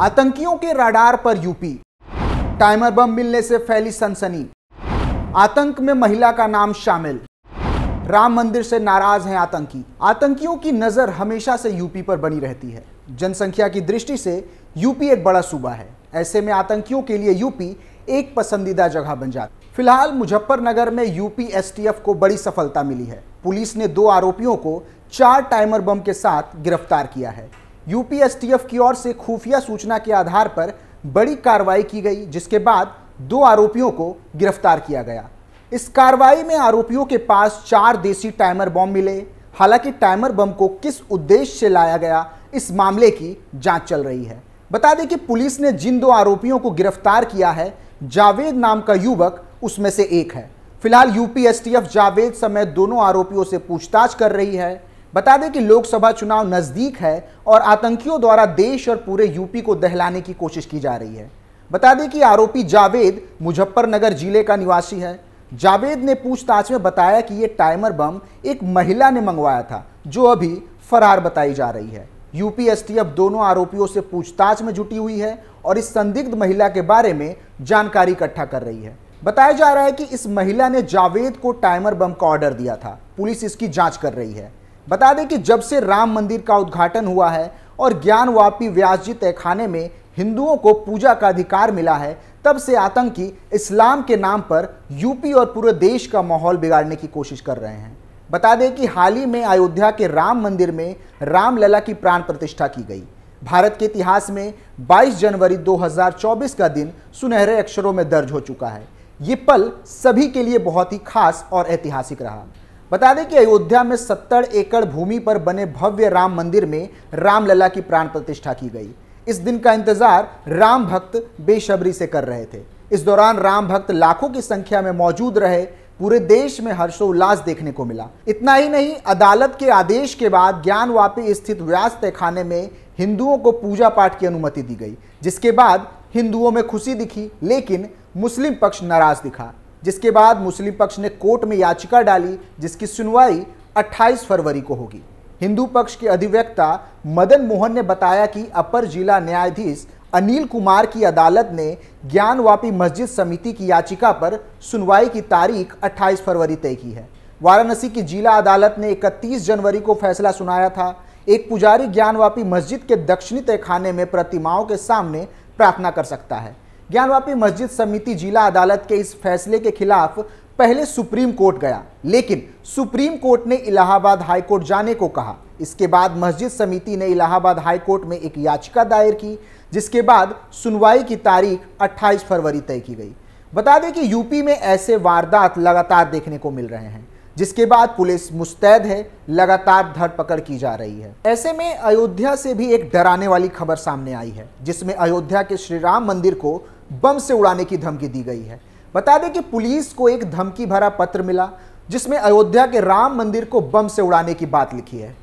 आतंकियों के राडार पर यूपी टाइमर बम मिलने से फैली सनसनी आतंक में महिला का नाम शामिल राम मंदिर से नाराज हैं आतंकी आतंकियों की नज़र हमेशा से यूपी पर बनी रहती है जनसंख्या की दृष्टि से यूपी एक बड़ा सूबा है ऐसे में आतंकियों के लिए यूपी एक पसंदीदा जगह बन जाती फिलहाल मुजफ्फरनगर में यूपी एसटीएफ को बड़ी सफलता मिली है पुलिस ने दो आरोपियों को चार टाइमर बम के साथ गिरफ्तार किया है यूपीएसटीएफ की ओर से खुफिया सूचना के आधार पर बड़ी कार्रवाई की गई जिसके बाद दो आरोपियों को गिरफ्तार किया गया इस कार्रवाई में आरोपियों के पास चार देसी टाइमर बम मिले हालांकि टाइमर बम को किस उद्देश्य से लाया गया इस मामले की जांच चल रही है बता दें कि पुलिस ने जिन दो आरोपियों को गिरफ्तार किया है जावेद नाम का युवक उसमें से एक है फिलहाल यूपीएसटीएफ जावेद समेत दोनों आरोपियों से पूछताछ कर रही है बता दें कि लोकसभा चुनाव नज़दीक है और आतंकियों द्वारा देश और पूरे यूपी को दहलाने की कोशिश की जा रही है बता दें कि आरोपी जावेद मुजफ्फरनगर जिले का निवासी है जावेद ने पूछताछ में बताया कि ये टाइमर बम एक महिला ने मंगवाया था जो अभी फरार बताई जा रही है यूपीएसटी अब दोनों आरोपियों से पूछताछ में जुटी हुई है और इस संदिग्ध महिला के बारे में जानकारी इकट्ठा कर रही है बताया जा रहा है कि इस महिला ने जावेद को टाइमर बम का ऑर्डर दिया था पुलिस इसकी जांच कर रही है बता दें कि जब से राम मंदिर का उद्घाटन हुआ है और ज्ञानवापी व्यास जी तयखाने में हिंदुओं को पूजा का अधिकार मिला है तब से आतंकी इस्लाम के नाम पर यूपी और पूरे देश का माहौल बिगाड़ने की कोशिश कर रहे हैं बता दें कि हाल ही में अयोध्या के राम मंदिर में रामलला की प्राण प्रतिष्ठा की गई भारत के इतिहास में 22 जनवरी 2024 का दिन सुनहरे अक्षरों में दर्ज हो चुका है ये पल सभी के लिए बहुत ही खास और ऐतिहासिक रहा बता दें कि अयोध्या में सत्तर एकड़ भूमि पर बने भव्य राम मंदिर में रामलला की प्राण प्रतिष्ठा की गई इस दिन का इंतजार राम भक्त बेशबरी से कर रहे थे इस दौरान राम भक्त लाखों की संख्या में मौजूद रहे पूरे देश में हर्षोल्लास देखने को मिला इतना ही नहीं अदालत के आदेश के बाद ज्ञान स्थित व्यास तयखाने में हिंदुओं को पूजा पाठ की अनुमति दी गई जिसके बाद हिंदुओं में खुशी दिखी लेकिन मुस्लिम पक्ष नाराज दिखा जिसके बाद मुस्लिम पक्ष ने कोर्ट में याचिका डाली जिसकी सुनवाई 28 फरवरी को होगी हिंदू पक्ष के अधिवक्ता मदन मोहन ने बताया कि अपर जिला न्यायाधीश अनिल कुमार की अदालत ने ज्ञानवापी मस्जिद समिति की याचिका पर सुनवाई की तारीख 28 फरवरी तय की है वाराणसी की जिला अदालत ने 31 जनवरी को फैसला सुनाया था एक पुजारी ज्ञानवापी मस्जिद के दक्षिणी तय खाने में प्रतिमाओं के सामने प्रार्थना कर सकता है ज्ञानवापी मस्जिद समिति जिला अदालत के इस फैसले के खिलाफ पहले सुप्रीम कोर्ट गया लेकिन सुप्रीम कोर्ट ने इलाहाबाद हाई कोर्ट जाने को कहा इसके बाद मस्जिद समिति ने इलाहाबाद हाई कोर्ट में एक याचिका दायर की जिसके बाद सुनवाई की तारीख 28 फरवरी तय की गई बता दें कि यूपी में ऐसे वारदात लगातार देखने को मिल रहे हैं जिसके बाद पुलिस मुस्तैद है लगातार धरपकड़ की जा रही है ऐसे में अयोध्या से भी एक डराने वाली खबर सामने आई है जिसमें अयोध्या के श्री राम मंदिर को बम से उड़ाने की धमकी दी गई है बता दें कि पुलिस को एक धमकी भरा पत्र मिला जिसमें अयोध्या के राम मंदिर को बम से उड़ाने की बात लिखी है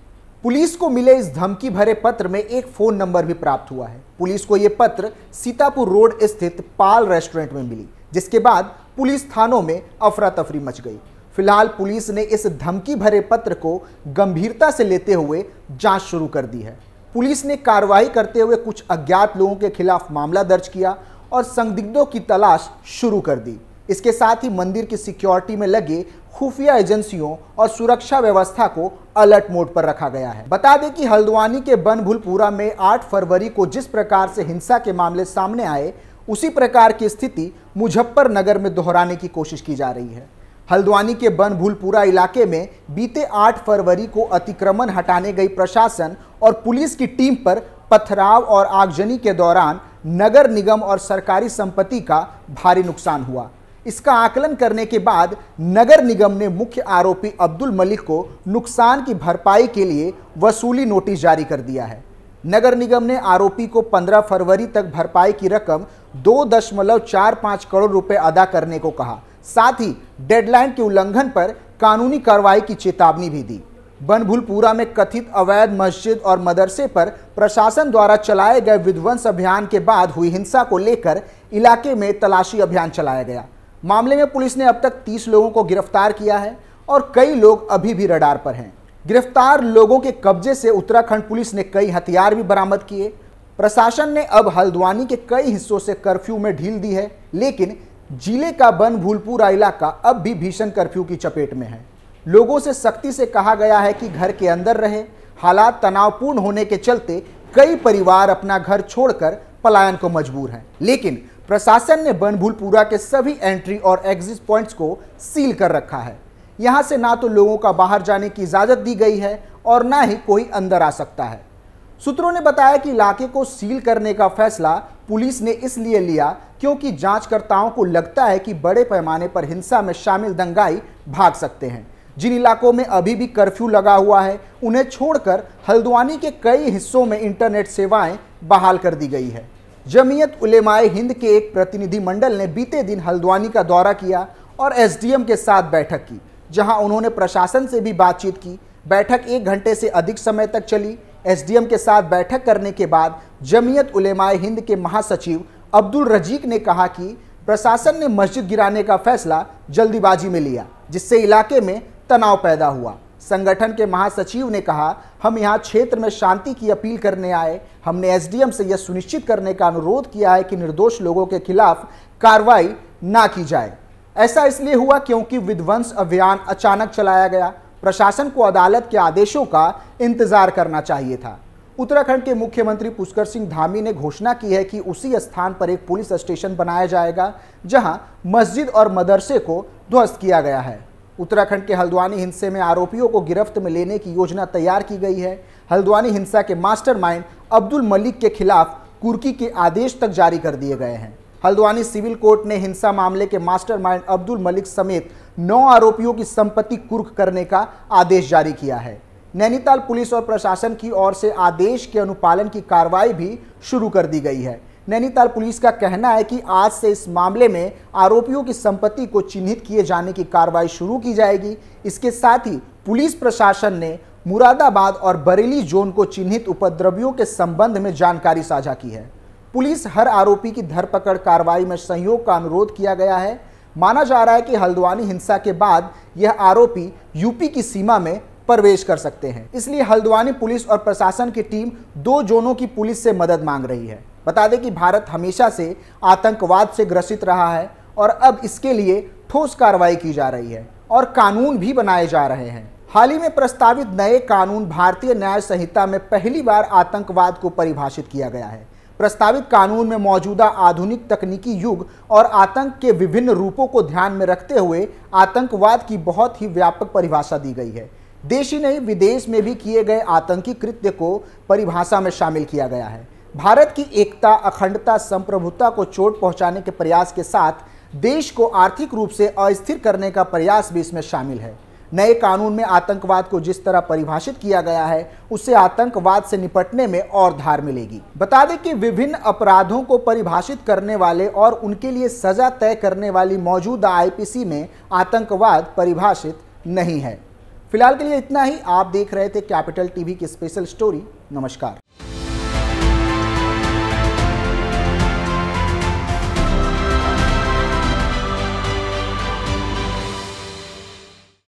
पुलिस को मिले इस धमकी भरे पत्र में एक फोन नंबर भी प्राप्त हुआ है पुलिस को यह पत्र सीतापुर रोड स्थित पाल रेस्टोरेंट में मिली जिसके बाद पुलिस थानों में अफरा तफरी मच गई फिलहाल पुलिस ने इस धमकी भरे पत्र को गंभीरता से लेते हुए जांच शुरू कर दी है पुलिस ने कार्रवाई करते हुए कुछ अज्ञात लोगों के खिलाफ मामला दर्ज किया और संदिग्धों की तलाश शुरू कर दी इसके साथ ही मंदिर की सिक्योरिटी में लगे खुफिया एजेंसियों और सुरक्षा व्यवस्था को अलर्ट मोड पर रखा गया है बता दें कि हल्द्वानी के बनभुलपुरा में 8 फरवरी को जिस प्रकार से हिंसा के मामले सामने आए उसी प्रकार की स्थिति मुजफ्फरनगर में दोहराने की कोशिश की जा रही है हल्द्वानी के बनभुलपुरा इलाके में बीते 8 फरवरी को अतिक्रमण हटाने गई प्रशासन और पुलिस की टीम पर पथराव और आगजनी के दौरान नगर निगम और सरकारी संपत्ति का भारी नुकसान हुआ इसका आकलन करने के बाद नगर निगम ने मुख्य आरोपी अब्दुल मलिक को नुकसान की भरपाई के लिए वसूली नोटिस जारी कर दिया है नगर निगम ने आरोपी को 15 फरवरी तक भरपाई की रकम दो दशमलव चार करोड़ रुपए अदा करने को कहा साथ ही डेडलाइन के उल्लंघन पर कानूनी कार्रवाई की चेतावनी भी दी बनभुलपुरा में कथित अवैध मस्जिद और मदरसे पर प्रशासन द्वारा चलाए गए विध्वंस अभियान के बाद हुई हिंसा को लेकर इलाके में तलाशी अभियान चलाया गया मामले में पुलिस ने अब तक 30 लोगों को गिरफ्तार किया है और कई लोग अभी भी रडार पर हैं गिरफ्तार लोगों के कब्जे से उत्तराखंड पुलिस ने कई हथियार भी बरामद किए प्रशासन ने अब हल्द्वानी के कई हिस्सों से कर्फ्यू में ढील दी है लेकिन जिले का बनभुलपुरा इलाका अब भी भीषण कर्फ्यू की चपेट में है लोगों से सख्ती से कहा गया है कि घर के अंदर रहें हालात तनावपूर्ण होने के चलते कई परिवार अपना घर छोड़कर पलायन को मजबूर हैं लेकिन प्रशासन ने बनभूलपुरा के सभी एंट्री और एग्जिट पॉइंट्स को सील कर रखा है यहाँ से ना तो लोगों का बाहर जाने की इजाज़त दी गई है और ना ही कोई अंदर आ सकता है सूत्रों ने बताया कि इलाके को सील करने का फैसला पुलिस ने इसलिए लिया क्योंकि जांचकर्ताओं को लगता है कि बड़े पैमाने पर हिंसा में शामिल दंगाई भाग सकते हैं जिन इलाकों में अभी भी कर्फ्यू लगा हुआ है उन्हें छोड़कर हल्द्वानी के कई हिस्सों में इंटरनेट सेवाएं बहाल कर दी गई है जमीयत उलेमाए हिंद के एक प्रतिनिधि मंडल ने बीते दिन हल्द्वानी का दौरा किया और एसडीएम के साथ बैठक की जहां उन्होंने प्रशासन से भी बातचीत की बैठक एक घंटे से अधिक समय तक चली एसडीएम के साथ बैठक करने के बाद जमीयत उलेमाए हिंद के महासचिव अब्दुल रजीक ने कहा कि प्रशासन ने मस्जिद गिराने का फैसला जल्दीबाजी में लिया जिससे इलाके में तनाव पैदा हुआ संगठन के महासचिव ने कहा हम यहाँ क्षेत्र में शांति की अपील करने आए हमने एसडीएम से यह सुनिश्चित करने का अनुरोध किया है कि निर्दोष लोगों के खिलाफ कार्रवाई ना की जाए ऐसा इसलिए हुआ क्योंकि विध्वंस अभियान अचानक चलाया गया प्रशासन को अदालत के आदेशों का इंतजार करना चाहिए था उत्तराखंड के मुख्यमंत्री पुष्कर सिंह धामी ने घोषणा की है कि उसी स्थान पर एक पुलिस स्टेशन बनाया जाएगा जहां मस्जिद और मदरसे को ध्वस्त किया गया है उत्तराखंड के हल्द्वानी हिंसे में आरोपियों को गिरफ्त में लेने की योजना तैयार की गई है हल्द्वानी हिंसा के मास्टरमाइंड अब्दुल मलिक के खिलाफ कुर्की के आदेश तक जारी कर दिए गए हैं हल्द्वानी सिविल कोर्ट ने हिंसा मामले के मास्टरमाइंड अब्दुल मलिक समेत नौ आरोपियों की संपत्ति कुर्क करने का आदेश जारी किया है नैनीताल पुलिस और प्रशासन की ओर से आदेश के अनुपालन की कार्रवाई भी शुरू कर दी गई है नैनीताल पुलिस का कहना है कि आज से इस मामले में आरोपियों की संपत्ति को चिन्हित किए जाने की कार्रवाई शुरू की जाएगी इसके साथ ही पुलिस प्रशासन ने मुरादाबाद और बरेली जोन को चिन्हित उपद्रवियों के संबंध में जानकारी साझा की है पुलिस हर आरोपी की धरपकड़ कार्रवाई में सहयोग का अनुरोध किया गया है माना जा रहा है कि हल्द्वानी हिंसा के बाद यह आरोपी यूपी की सीमा में प्रवेश कर सकते हैं इसलिए हल्द्वानी पुलिस और प्रशासन की टीम दो जोनों की पुलिस से मदद मांग रही है बता दें कि भारत हमेशा से आतंकवाद से ग्रसित रहा है और अब इसके लिए ठोस कार्रवाई की जा रही है और कानून भी बनाए जा रहे हैं हाल ही में प्रस्तावित नए कानून भारतीय न्याय संहिता में पहली बार आतंकवाद को परिभाषित किया गया है प्रस्तावित कानून में मौजूदा आधुनिक तकनीकी युग और आतंक के विभिन्न रूपों को ध्यान में रखते हुए आतंकवाद की बहुत ही व्यापक परिभाषा दी गई है देश ही नहीं विदेश में भी किए गए आतंकी कृत्य को परिभाषा में शामिल किया गया है भारत की एकता अखंडता संप्रभुता को चोट पहुंचाने के प्रयास के साथ देश को आर्थिक रूप से अस्थिर करने का प्रयास भी इसमें शामिल है नए कानून में आतंकवाद को जिस तरह परिभाषित किया गया है उससे आतंकवाद से निपटने में और धार मिलेगी बता दें कि विभिन्न अपराधों को परिभाषित करने वाले और उनके लिए सजा तय करने वाली मौजूदा आईपीसी में आतंकवाद परिभाषित नहीं है फिलहाल के लिए इतना ही आप देख रहे थे कैपिटल टीवी की स्पेशल स्टोरी नमस्कार